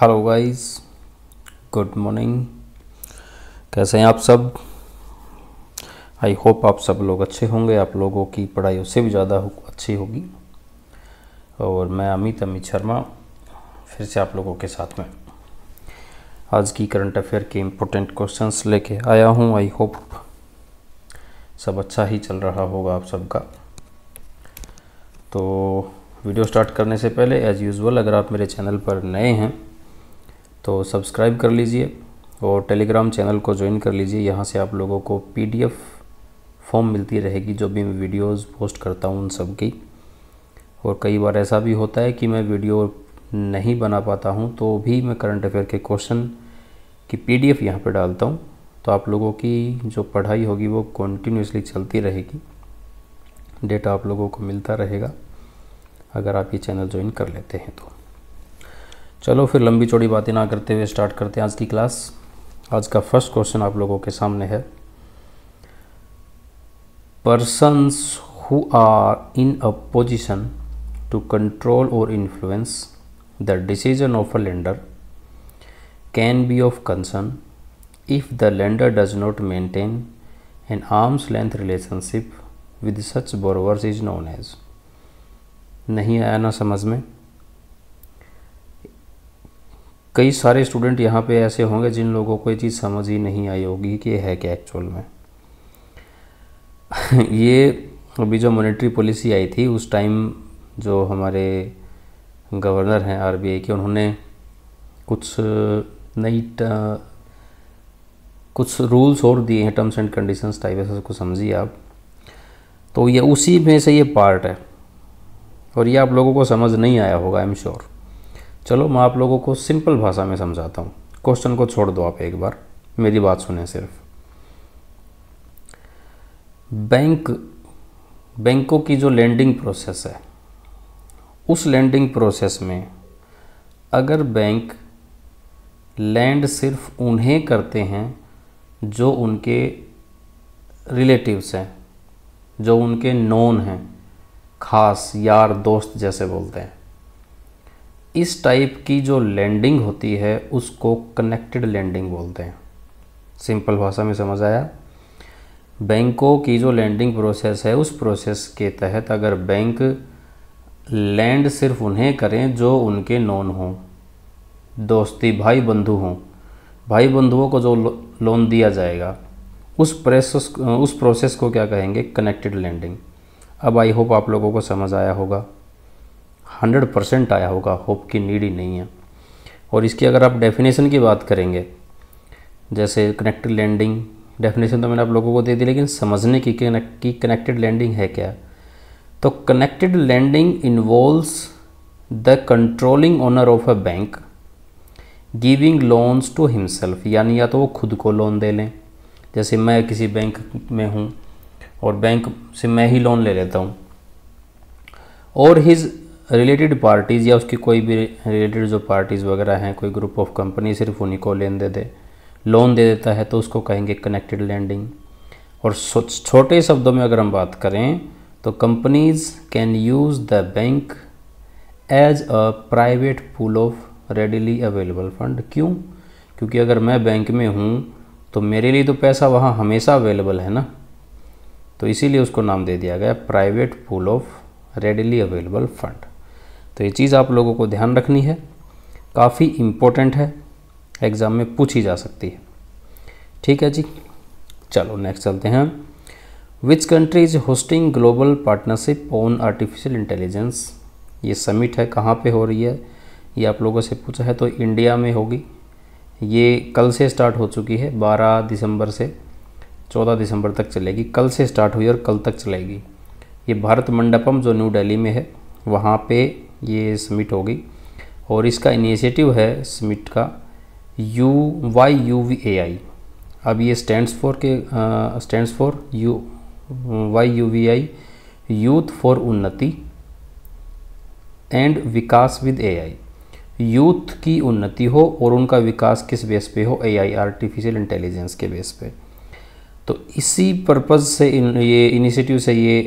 hello guys good morning कैसे हैं आप सब आई होप आप सब लोग अच्छे होंगे आप लोगों की पढ़ाई उससे भी ज़्यादा अच्छी होगी और मैं अमित अमित शर्मा फिर से आप लोगों के साथ में आज की करंट अफेयर के इम्पोर्टेंट क्वेश्चंस लेके आया हूँ आई होप सब अच्छा ही चल रहा होगा आप सबका तो वीडियो स्टार्ट करने से पहले एज़ यूज़ुअल अगर आप मेरे चैनल पर नए हैं तो सब्सक्राइब कर लीजिए और टेलीग्राम चैनल को ज्वाइन कर लीजिए यहाँ से आप लोगों को पीडीएफ फॉर्म मिलती रहेगी जो भी मैं वीडियोस पोस्ट करता हूँ उन सब की और कई बार ऐसा भी होता है कि मैं वीडियो नहीं बना पाता हूँ तो भी मैं करंट अफेयर के क्वेश्चन की पी डी यहाँ पर डालता हूँ तो आप लोगों की जो पढ़ाई होगी वो कंटिन्यूसली चलती रहेगी डेटा आप लोगों को मिलता रहेगा अगर आप ये चैनल ज्वाइन कर लेते हैं तो चलो फिर लंबी चौड़ी बातें ना करते हुए स्टार्ट करते हैं आज की क्लास आज का फर्स्ट क्वेश्चन आप लोगों के सामने है persons who are in a position to control और influence the decision of a lender can be of concern if the lender does not maintain an arm's length relationship with such borrowers is known as नहीं आया ना समझ में कई सारे student यहाँ पे ऐसे होंगे जिन लोगों को ये चीज़ समझ ही नहीं आई होगी कि है क्या एक्चुअल में ये अभी जो मॉनेटरी पॉलिसी आई थी उस टाइम जो हमारे गवर्नर हैं आरबीआई के उन्होंने कुछ नई कुछ रूल्स और दिए हैं टर्म्स एंड कंडीशंस टाइप ऐसा उसको समझिए आप तो ये उसी में से ये पार्ट है और ये आप लोगों को समझ नहीं आया होगा आई एम श्योर चलो मैं आप लोगों को सिंपल भाषा में समझाता हूँ क्वेश्चन को छोड़ दो आप एक बार मेरी बात सुने सिर्फ बैंक बैंकों की जो लैंडिंग प्रोसेस है उस लैंडिंग प्रोसेस में अगर बैंक लैंड सिर्फ उन्हें करते हैं जो उनके रिलेटिव्स हैं जो उनके नॉन हैं खास यार दोस्त जैसे बोलते हैं इस टाइप की जो लैंडिंग होती है उसको कनेक्टेड लैंडिंग बोलते हैं सिंपल भाषा में समझ आया बैंकों की जो लैंडिंग प्रोसेस है उस प्रोसेस के तहत अगर बैंक लैंड सिर्फ उन्हें करें जो उनके नॉन हों दोस्ती भाई बंधु हों भाई बंधुओं को जो लोन दिया जाएगा उस प्रोसेस उस प्रोसेस को क्या कहेंगे कनेक्टेड लैंडिंग अब आई होप आप लोगों को समझ आया होगा हंड्रेड परसेंट आया होगा होप की नीड ही नहीं है और इसकी अगर आप डेफिनेशन की बात करेंगे जैसे कनेक्टेड लैंडिंग डेफिनेशन तो मैंने आप लोगों को दे दी लेकिन समझने की कि कनेक्टेड लैंडिंग है क्या तो connected lending involves the controlling owner of a bank giving loans to himself यानी या तो वो खुद को लोन दे लें जैसे मैं किसी बैंक में हूँ और बैंक से मैं ही लोन ले लेता हूँ और हिज रिलेटेड पार्टीज़ या उसकी कोई भी रिलेटेड जो पार्टीज़ वगैरह हैं कोई ग्रुप ऑफ कंपनी सिर्फ उन्हीं को लेन दे दे लोन दे देता है तो उसको कहेंगे कनेक्टेड लैंडिंग और छोटे शब्दों में अगर हम बात करें तो companies can use the bank as a private pool of readily available fund क्यों क्योंकि अगर मैं बैंक में हूँ तो मेरे लिए तो पैसा वहाँ हमेशा अवेलेबल है ना तो इसीलिए उसको नाम दे दिया गया private pool of readily available fund तो ये चीज़ आप लोगों को ध्यान रखनी है काफ़ी इम्पोर्टेंट है एग्ज़ाम में पूछी जा सकती है ठीक है जी चलो नेक्स्ट चलते हैं which country is hosting global partnership on artificial intelligence ये समिट है कहाँ पे हो रही है ये आप लोगों से पूछा है तो इंडिया में होगी ये कल से स्टार्ट हो चुकी है 12 दिसंबर से 14 दिसंबर तक चलेगी कल से स्टार्ट हुई और कल तक चलेगी ये भारत मंडपम जो न्यू दिल्ली में है वहाँ पे ये समिट होगी और इसका इनिशिएटिव है समिट का U Y U V A I अब ये स्टैंड्स फॉर के stands for U Y U V I youth for Unnati and Vikas with A I youth की उन्नति हो और उनका विकास किस बेस पे हो ए आई आर्टिफिशियल इंटेलिजेंस के बेस पे तो इसी पर्पज़ से इन, ये इनिशिएटिव से ये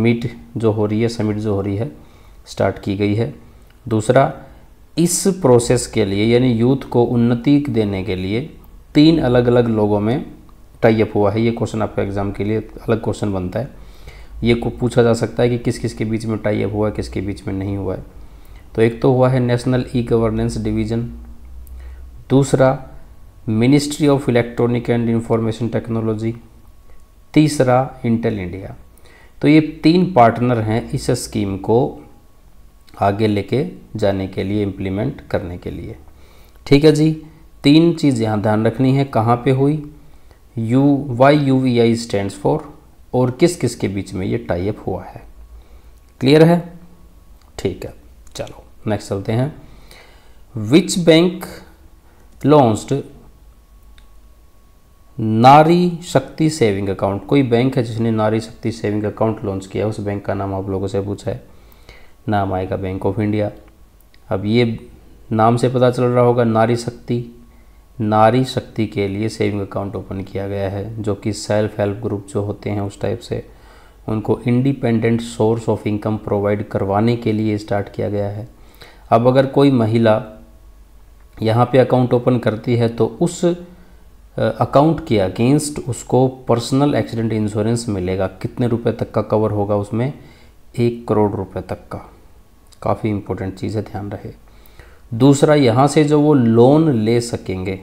मीट जो हो रही है समिट जो हो रही है स्टार्ट की गई है दूसरा इस प्रोसेस के लिए यानी यूथ को उन्नति देने के लिए तीन अलग अलग लोगों में टाइप हुआ है ये क्वेश्चन आपका एग्ज़ाम के लिए अलग क्वेश्चन बनता है ये को पूछा जा सकता है कि किस किस के बीच में टाइप हुआ है किसके बीच में नहीं हुआ है तो एक तो हुआ है नेशनल ई गवर्नेंस डिवीज़न दूसरा ministry of electronic and information technology तीसरा इंटेल इंडिया तो ये तीन पार्टनर हैं इस स्कीम को आगे लेके जाने के लिए इम्प्लीमेंट करने के लिए ठीक है जी तीन चीज़ यहाँ ध्यान रखनी है कहाँ पे हुई U Y U V I stand for और किस किस के बीच में ये टाइप हुआ है क्लियर है ठीक है चलो नेक्स्ट चलते हैं विच बैंक लॉन्च्ड नारी शक्ति सेविंग अकाउंट कोई बैंक है जिसने नारी शक्ति सेविंग अकाउंट लॉन्च किया उस बैंक का नाम आप लोगों से पूछा है नाम आएगा बैंक ऑफ इंडिया अब ये नाम से पता चल रहा होगा नारी शक्ति नारी शक्ति के लिए सेविंग अकाउंट ओपन किया गया है जो कि सेल्फ हेल्प ग्रुप जो होते हैं उस टाइप से उनको independent source of income provide करवाने के लिए स्टार्ट किया गया है अब अगर कोई महिला यहाँ पे अकाउंट ओपन करती है तो उस अकाउंट के अगेंस्ट उसको पर्सनल एक्सीडेंट इंश्योरेंस मिलेगा कितने रुपए तक का कवर होगा उसमें एक करोड़ रुपए तक का काफ़ी इम्पोर्टेंट चीज़ है ध्यान रहे दूसरा यहाँ से जो वो लोन ले सकेंगे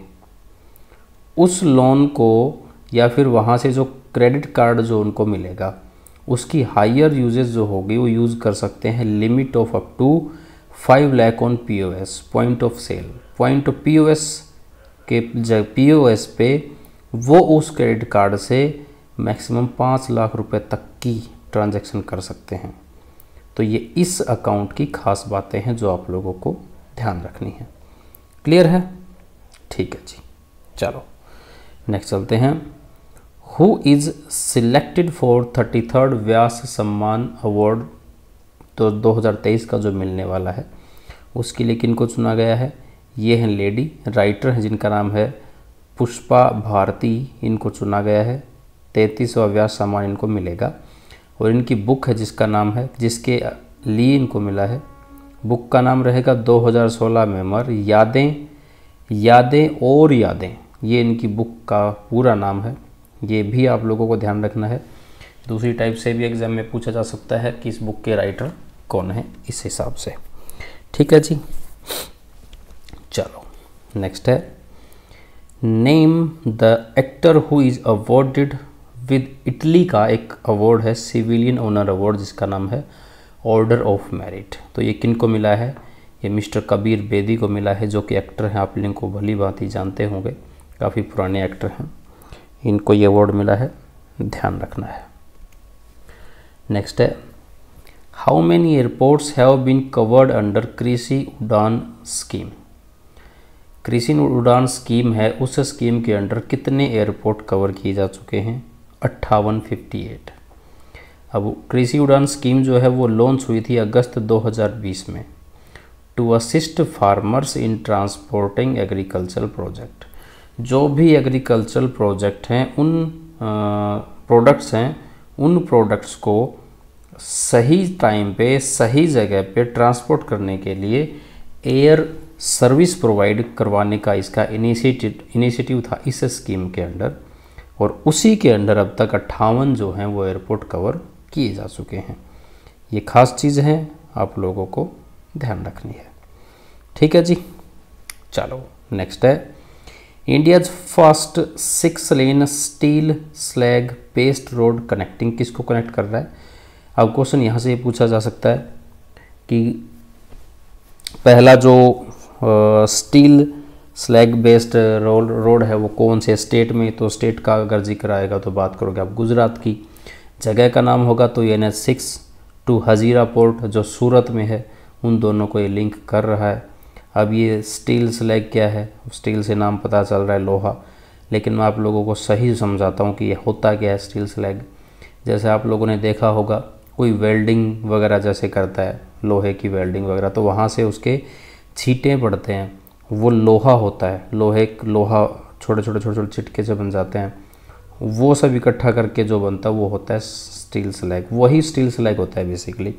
उस लोन को या फिर वहाँ से जो क्रेडिट कार्ड जो उनको मिलेगा उसकी हायर यूजेज जो होगी वो यूज़ कर सकते हैं limit of up to five lakh on P O S point of sale point of P O S के पी ओ एस पे वो उस क्रेडिट कार्ड से मैक्सिमम पाँच लाख रुपए तक की ट्रांजैक्शन कर सकते हैं तो ये इस अकाउंट की खास बातें हैं जो आप लोगों को ध्यान रखनी है क्लियर है ठीक है जी चलो नेक्स्ट चलते हैं who is selected for thirty third Vyas Samman award तो 2023 का जो मिलने वाला है उसके लिए किन को चुना गया है ये हैं लेडी राइटर हैं जिनका नाम है पुष्पा भारती इनको चुना गया है तैंतीसवा व्यास सम्मान इनको मिलेगा और इनकी बुक है जिसका नाम है जिसके लिए इनको मिला है बुक का नाम रहेगा 2016 में मर यादें यादें और यादें ये इनकी बुक का पूरा नाम है ये भी आप लोगों को ध्यान रखना है दूसरी टाइप से भी एग्ज़ाम में पूछा जा सकता है कि इस बुक के राइटर कौन है इस हिसाब से ठीक है जी चलो नेक्स्ट है name the actor who is awarded with Italy का एक अवार्ड है सिविलियन ऑनर अवार्ड जिसका नाम है ऑर्डर ऑफ मेरिट तो ये किन को मिला है ये मिस्टर कबीर बेदी को मिला है जो कि एक्टर हैं आप लोग को भली बात ही जानते होंगे काफ़ी पुराने एक्टर हैं इनको ये अवार्ड मिला है ध्यान रखना है नेक्स्ट है how many airports have been covered under Krishi Udan scheme कृषि उड़ान स्कीम है उस स्कीम के अंडर कितने एयरपोर्ट कवर किए जा चुके हैं अट्ठावन फिफ्टी एट अब कृषि उड़ान स्कीम जो है वो लॉन्च हुई थी अगस्त 2020 में to assist farmers in transporting agricultural project जो भी एग्रीकल्चरल प्रोजेक्ट हैं उन प्रोडक्ट्स हैं उन प्रोडक्ट्स को सही टाइम पे सही जगह पे ट्रांसपोर्ट करने के लिए एयर सर्विस प्रोवाइड करवाने का इसका इनिशिएटिव इनिशिएटिव था इस स्कीम के अंडर और उसी के अंडर अब तक अट्ठावन जो हैं वो एयरपोर्ट कवर किए जा चुके हैं ये खास चीज़ है आप लोगों को ध्यान रखनी है ठीक है जी चलो नेक्स्ट है India's first six lane steel slag based road connecting किसको कनेक्ट कर रहा है अब क्वेश्चन यहाँ से ये पूछा जा सकता है कि पहला जो आ, steel slag based road road है वो कौन से स्टेट में तो स्टेट का अगर जिक्र आएगा तो बात करोगे आप गुजरात की जगह का नाम होगा तो N H six to Hazira port जो सूरत में है उन दोनों को ये लिंक कर रहा है अब ये स्टील स्लैग क्या है स्टील से नाम पता चल रहा है लोहा लेकिन मैं आप लोगों को सही समझाता हूँ कि ये होता क्या है स्टील स्लैग जैसे आप लोगों ने देखा होगा कोई वेल्डिंग वगैरह जैसे करता है लोहे की वेल्डिंग वगैरह तो वहाँ से उसके छीटें पड़ते हैं वो लोहा होता है लोहे लोहा छोटे छोटे छोटे छोटे चिटके से बन जाते हैं वो सब इकट्ठा करके जो बनता है वो होता है स्टील स्लैग वही स्टील स्लैग होता है बेसिकली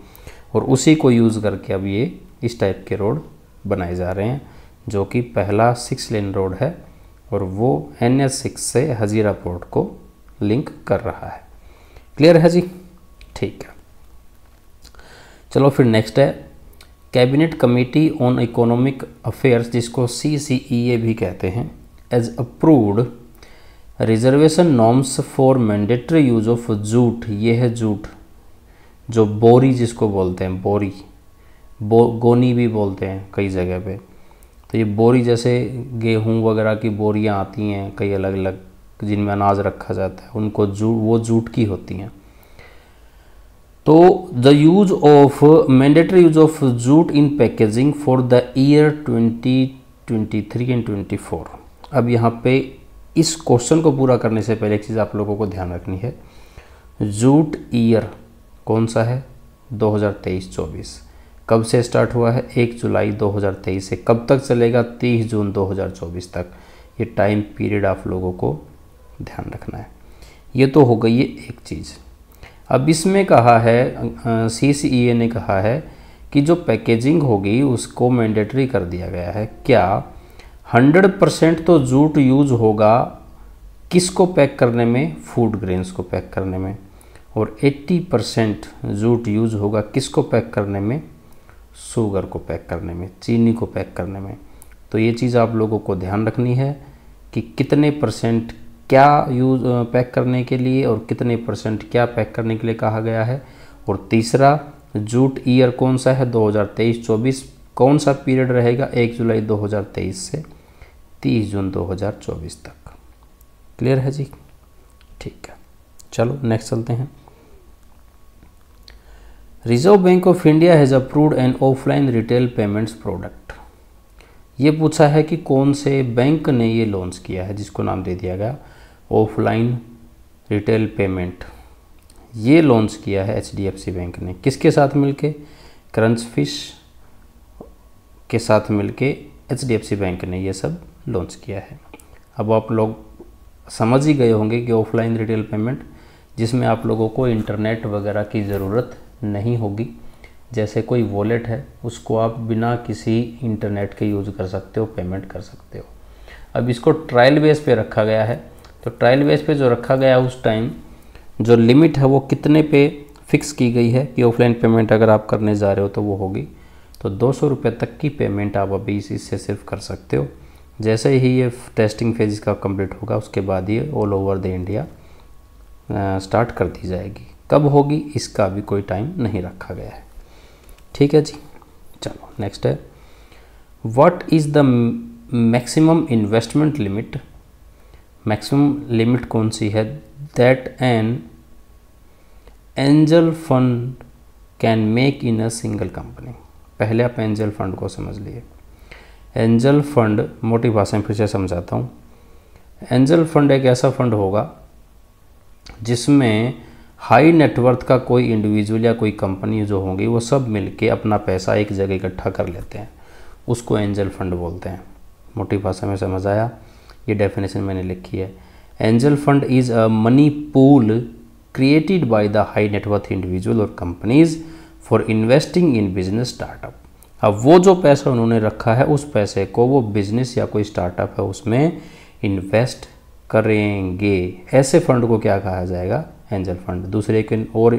और उसी को यूज़ करके अब ये इस टाइप के रोड बनाए जा रहे हैं जो कि पहला सिक्स लेन रोड है और वो एन एस सिक्स से हजीरा पोर्ट को लिंक कर रहा है क्लियर है जी ठीक है चलो फिर नेक्स्ट है cabinet committee on economic affairs जिसको सी सी ई ए भी कहते हैं has approved reservation norms for mandatory use of jute ये है जूट जो बोरी जिसको बोलते हैं बोरी बो गोनी भी बोलते हैं कई जगह पे तो ये बोरी जैसे गेहूं वगैरह की बोरियां आती हैं कई अलग अलग जिनमें अनाज रखा जाता है उनको जू वो जूट की होती हैं तो the use of mandatory use of jute in packaging for the year 2023 and 24 अब यहाँ पे इस क्वेश्चन को पूरा करने से पहले एक चीज़ आप लोगों को ध्यान रखनी है जूट ईयर कौन सा है 2023-24 कब से स्टार्ट हुआ है 1 जुलाई 2023 से कब तक चलेगा 30 जून 2024 तक ये टाइम पीरियड आप लोगों को ध्यान रखना है ये तो हो गई है एक चीज़ अब इसमें कहा है सी सी ई ए ने कहा है कि जो पैकेजिंग होगी उसको मैंडेटरी कर दिया गया है क्या 100 परसेंट तो जूट यूज होगा किसको पैक करने में फूड ग्रेन्स को पैक करने में और 80 परसेंट जूट यूज होगा किसको पैक करने में शुगर को पैक करने में चीनी को पैक करने में तो ये चीज़ आप लोगों को ध्यान रखनी है कि कितने परसेंट क्या यूज पैक करने के लिए और कितने परसेंट क्या पैक करने के लिए कहा गया है और तीसरा जूट ईयर कौन सा है 2023-24 कौन सा पीरियड रहेगा 1 जुलाई 2023 से 30 जून 2024 तक क्लियर है जी ठीक है चलो नेक्स्ट चलते हैं Reserve Bank of India has approved an offline retail payments product ये पूछा है कि कौन से बैंक ने ये लॉन्च किया है जिसको नाम दे दिया गया ऑफलाइन रिटेल पेमेंट ये लॉन्च किया है एच बैंक ने किसके साथ मिलके क्रंच फिश के साथ मिलके एच बैंक ने ये सब लॉन्च किया है अब आप लोग समझ ही गए होंगे कि ऑफलाइन रिटेल पेमेंट जिसमें आप लोगों को इंटरनेट वगैरह की ज़रूरत नहीं होगी जैसे कोई वॉलेट है उसको आप बिना किसी इंटरनेट के यूज़ कर सकते हो पेमेंट कर सकते हो अब इसको ट्रायल बेस पे रखा गया है तो ट्रायल बेस पे जो रखा गया उस टाइम जो लिमिट है वो कितने पे फिक्स की गई है कि ऑफलाइन पेमेंट अगर आप करने जा रहे हो तो वो होगी तो दो सौ रुपये तक की पेमेंट आप अभी इससे सिर्फ कर सकते हो जैसे ही ये टेस्टिंग फेज का कम्प्लीट होगा उसके बाद ये all over the India start कर दी जाएगी कब होगी इसका भी कोई टाइम नहीं रखा गया है ठीक है जी चलो नेक्स्ट है what is the maximum investment limit maximum limit कौन सी है that an angel fund can make in a single company पहले आप एंजल फंड को समझ लिए एंजल फंड मोटी भाषा में फिर से समझाता हूँ एंजल फंड एक ऐसा फंड होगा जिसमें हाई नेटवर्थ का कोई इंडिविजुअल या कोई कंपनी जो होंगी वो सब मिलके अपना पैसा एक जगह इकट्ठा कर लेते हैं उसको एंजल फंड बोलते हैं मोटी भाषा में समझ आया ये डेफिनेशन मैंने लिखी है angel fund is a money pool created by the high net worth individual और companies for investing in business startup अब वो जो पैसा उन्होंने रखा है उस पैसे को वो बिजनेस या कोई स्टार्टअप है उसमें इन्वेस्ट करेंगे ऐसे फंड को क्या कहा जाएगा एंजल फंड दूसरे के और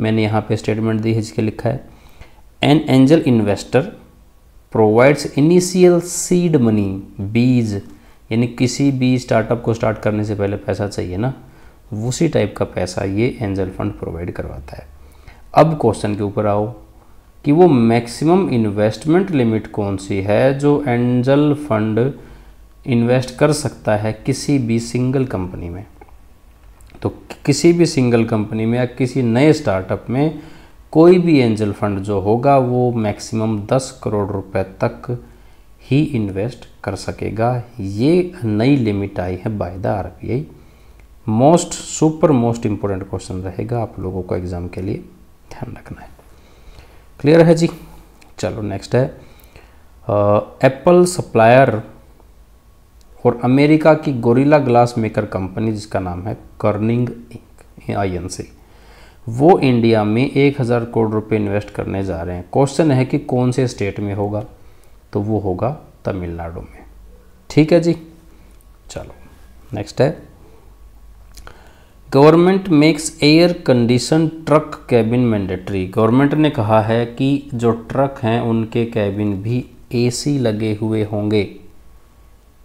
मैंने यहाँ पे स्टेटमेंट दी है जिसके लिखा है an angel investor provides initial seed money बीज यानी किसी भी स्टार्टअप को स्टार्ट करने से पहले पैसा चाहिए ना उसी टाइप का पैसा ये एंजल फंड प्रोवाइड करवाता है अब क्वेश्चन के ऊपर आओ कि वो मैक्सिमम इन्वेस्टमेंट लिमिट कौन सी है जो एंजल फंड इन्वेस्ट कर सकता है किसी भी सिंगल कंपनी में तो किसी भी सिंगल कंपनी में या किसी नए स्टार्टअप में कोई भी एंजल फंड जो होगा वो मैक्सिमम 10 करोड़ रुपए तक ही इन्वेस्ट कर सकेगा ये नई लिमिट आई है by the R most super most important question रहेगा आप लोगों को एग्ज़ाम के लिए ध्यान रखना है क्लियर है जी चलो नेक्स्ट है एप्पल सप्लायर और अमेरिका की गोरिल्ला ग्लास मेकर कंपनी जिसका नाम है कर्निंग आई एन सी वो इंडिया में एक हज़ार करोड़ रुपए इन्वेस्ट करने जा रहे हैं क्वेश्चन है कि कौन से स्टेट में होगा तो वो होगा तमिलनाडु में ठीक है जी चलो नेक्स्ट है government makes air condition truck cabin mandatory government ने कहा है कि जो ट्रक हैं उनके कैबिन भी एसी लगे हुए होंगे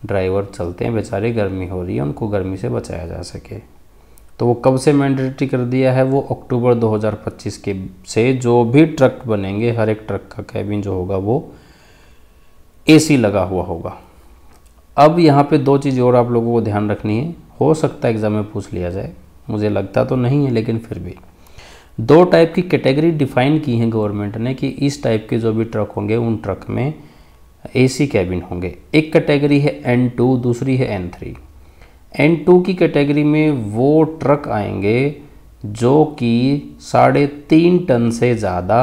ड्राइवर चलते हैं बेचारे गर्मी हो रही है उनको गर्मी से बचाया जा सके तो वो कब से मैंडेटरी कर दिया है वो अक्टूबर 2025 के से जो भी ट्रक बनेंगे हर एक ट्रक का कैबिन जो होगा वो एसी लगा हुआ होगा अब यहाँ पे दो चीज़ और आप लोगों को ध्यान रखनी है हो सकता है एग्ज़ाम में पूछ लिया जाए मुझे लगता तो नहीं है लेकिन फिर भी दो टाइप की कैटेगरी डिफाइन की हैं गवर्नमेंट ने कि इस टाइप के जो भी ट्रक होंगे उन ट्रक में एसी कैबिन होंगे एक कैटेगरी है एन टू दूसरी है एन थ्री एन टू की कैटेगरी में वो ट्रक आएंगे जो कि साढ़े तीन टन से ज़्यादा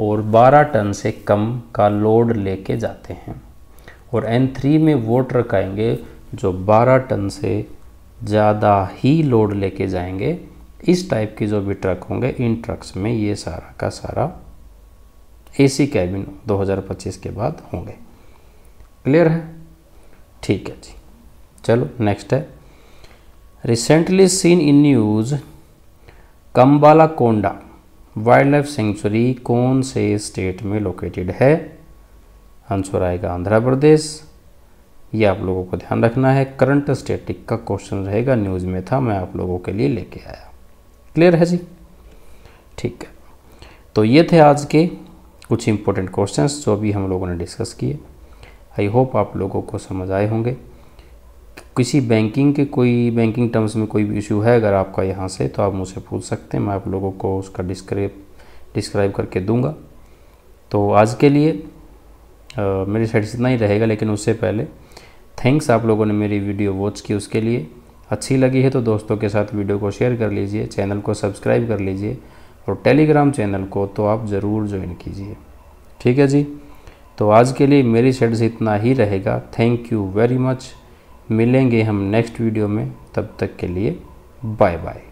और 12 टन से कम का लोड लेके जाते हैं और N3 में वो ट्रक आएंगे जो 12 टन से ज़्यादा ही लोड लेके जाएंगे इस टाइप के जो भी ट्रक होंगे इन ट्रक्स में ये सारा का सारा एसी कैबिन 2025 के बाद होंगे क्लियर है ठीक है जी चलो नेक्स्ट है recently seen in news Kambalakonda wildlife sanctuary कौन से स्टेट में लोकेटेड है आंसर आएगा आंध्र प्रदेश ये आप लोगों को ध्यान रखना है करंट स्टेटिक का क्वेश्चन रहेगा न्यूज़ में था मैं आप लोगों के लिए लेके आया क्लियर है जी ठीक है तो ये थे आज के कुछ इंपॉर्टेंट क्वेश्चंस जो अभी हम लोगों ने डिस्कस किए आई होप आप लोगों को समझ आए होंगे किसी बैंकिंग के कोई बैंकिंग टर्म्स में कोई भी इशू है अगर आपका यहाँ से तो आप मुझसे पूछ सकते हैं मैं आप लोगों को उसका डिस्क्रिप डिस्क्राइब करके दूंगा तो आज के लिए आ, मेरी साइड से इतना ही रहेगा लेकिन उससे पहले थैंक्स आप लोगों ने मेरी वीडियो वॉच की उसके लिए अच्छी लगी है तो दोस्तों के साथ वीडियो को शेयर कर लीजिए चैनल को सब्सक्राइब कर लीजिए और टेलीग्राम चैनल को तो आप ज़रूर ज्वाइन कीजिए ठीक है जी तो आज के लिए मेरी साइड से इतना ही रहेगा थैंक यू वेरी मच मिलेंगे हम नेक्स्ट वीडियो में तब तक के लिए बाय बाय